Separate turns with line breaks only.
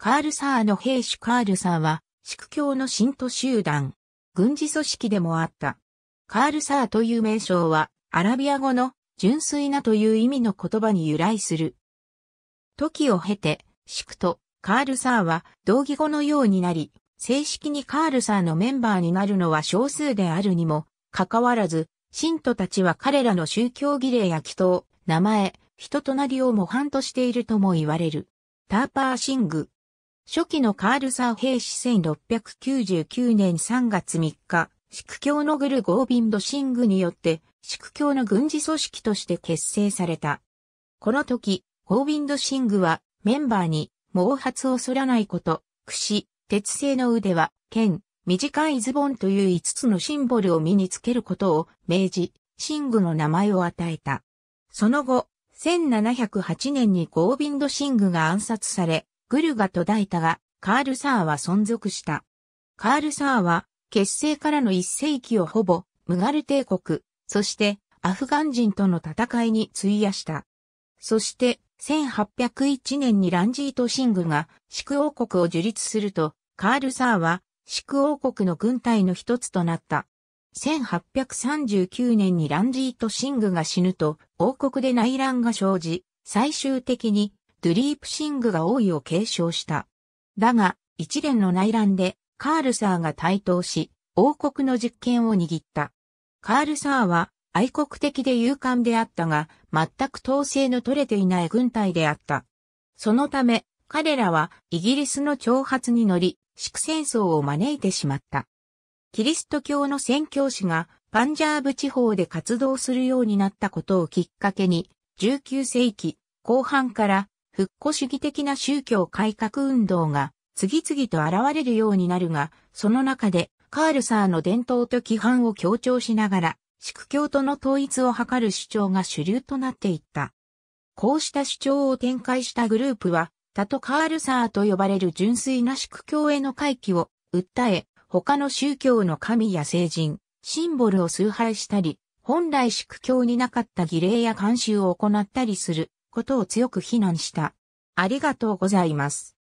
カールサーの兵士カールサーは、祝教の信徒集団、軍事組織でもあった。カールサーという名称は、アラビア語の純粋なという意味の言葉に由来する。時を経て、祝とカールサーは同義語のようになり、正式にカールサーのメンバーになるのは少数であるにも、かかわらず、信徒たちは彼らの宗教儀礼や祈祷、名前、人となりを模範としているとも言われる。ターパーシング、初期のカールサー兵士1699年3月3日、宿教のグルゴービンドシングによって、宿教の軍事組織として結成された。この時、ゴービンドシングはメンバーに毛髪を剃らないこと、櫛、鉄製の腕は、剣、短いズボンという5つのシンボルを身につけることを明示、シングの名前を与えた。その後、1708年にゴービンドシングが暗殺され、グルが途絶えたが、カールサーは存続した。カールサーは、結成からの一世紀をほぼ、ムガル帝国、そしてアフガン人との戦いに費やした。そして、1801年にランジート・シングが、宿王国を樹立すると、カール・サーは、宿王国の軍隊の一つとなった。1839年にランジート・シングが死ぬと、王国で内乱が生じ、最終的に、ドゥリープシングが王位を継承した。だが、一連の内乱で、カールサーが台頭し、王国の実権を握った。カールサーは、愛国的で勇敢であったが、全く統制の取れていない軍隊であった。そのため、彼らはイギリスの挑発に乗り、祝戦争を招いてしまった。キリスト教の宣教師がパンジャーブ地方で活動するようになったことをきっかけに、19世紀後半から復古主義的な宗教改革運動が次々と現れるようになるが、その中でカールサーの伝統と規範を強調しながら、宿教との統一を図る主張が主流となっていった。こうした主張を展開したグループは、タトカールサーと呼ばれる純粋な宿教への回帰を訴え、他の宗教の神や聖人、シンボルを崇拝したり、本来宿教になかった儀礼や慣習を行ったりすることを強く非難した。ありがとうございます。